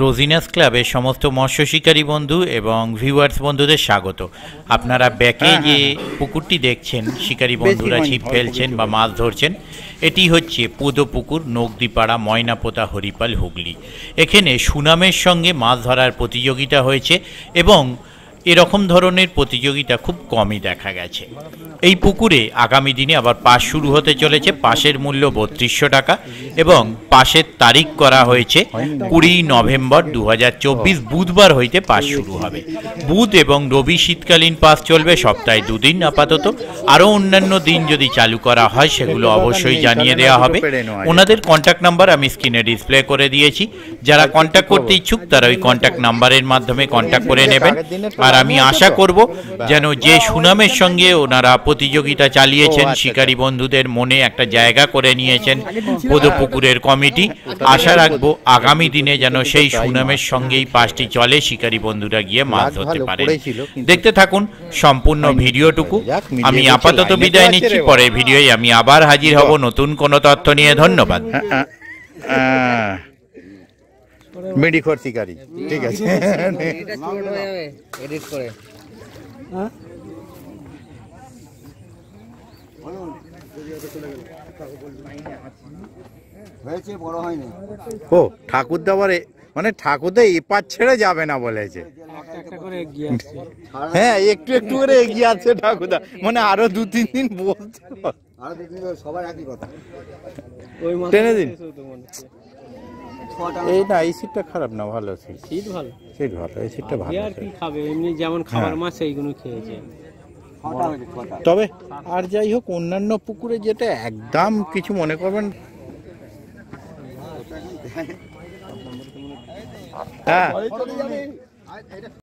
রোজিনাস ক্লাবের সমস্ত মৎস্য শিকারী বন্ধু এবং ভিউয়ার্স বন্ধুদের স্বাগত আপনারা ব্যাকে হ্যাঁ, হ্যাঁ, যে হ্যাঁ। পুকুরটি দেখছেন শিকারী বন্ধুরা ছিপ ফেলছেন বা মাছ ধরছেন এটি হচ্ছে পুকুর নগদিপাড়া ময়নাপোতা হরিপাল হুগলি এখানে সুনামের সঙ্গে মাছ ধরার প্রতিযোগিতা হয়েছে এবং এরকম ধরনের প্রতিযোগিতা খুব কমই দেখা গেছে এই পুকুরে আগামী দিনে আবার পাশ শুরু হতে চলেছে পাশের মূল্য বত্রিশশো টাকা এবং পাশের তারিখ করা হয়েছে কুড়ি নভেম্বর দু বুধবার হইতে পাস শুরু হবে বুধ এবং রবি শীতকালীন পাস চলবে সপ্তাহে দুদিন আপাতত আরও অন্যান্য দিন যদি চালু করা হয় সেগুলো অবশ্যই জানিয়ে দেওয়া হবে ওনাদের কন্ট্যাক্ট নাম্বার আমি স্ক্রিনে ডিসপ্লে করে দিয়েছি যারা কন্ট্যাক্ট করতে ইচ্ছুক তারা ওই কন্ট্যাক্ট নাম্বারের মাধ্যমে কন্ট্যাক্ট করে নেবেন আর আমি আশা করব যেন যে সুনামের সঙ্গে ওনারা প্রতিযোগিতা চালিয়েছেন আচ্ছা, আচ্ছা। শিকারী বন্ধুদের মনে একটা জায়গা করে নিয়েছেন পদপুকুরের কমিটি আশা রাখব আগামী দিনে যেন সেই সুনামের সঙ্গেই পাঁচটি চলে শিকারী বন্ধুরা গিয়ে মাছ ধরতে পারে দেখতে থাকুন সম্পূর্ণ ভিডিওটুকু আমি আপাতত বিদায় নিচ্ছি পরে ভিডিওয় আমি আবার হাজির হব নতুন কোনো তথ্য নিয়ে ধন্যবাদ হ্যাঁ, হ্যাঁ। মিডিখোর শিকারি ঠিক আছে ও ঠাকুর দাবারে মানে ঠাকুরদা এপার ছেড়ে যাবে না বলেছে হ্যাঁ একটু একটু করে এগিয়ে আছে ঠাকুরদা মানে আরো দু তিন দিন বলতে সবার একই কথা টেনে দিন এই না এই সিটটা খারাপ না ভালো সিট সিট ভালো সিট ভালো এই সিটটা ভালো আর কি খাবে এমনি যেমন হ্যাঁ। খাবার মাছ এইগুলো খেয়েছে তবে আর যাই হোক অন্যান্য পুকুরে যেটা একদম কিছু মনে করবেন হ্যাঁ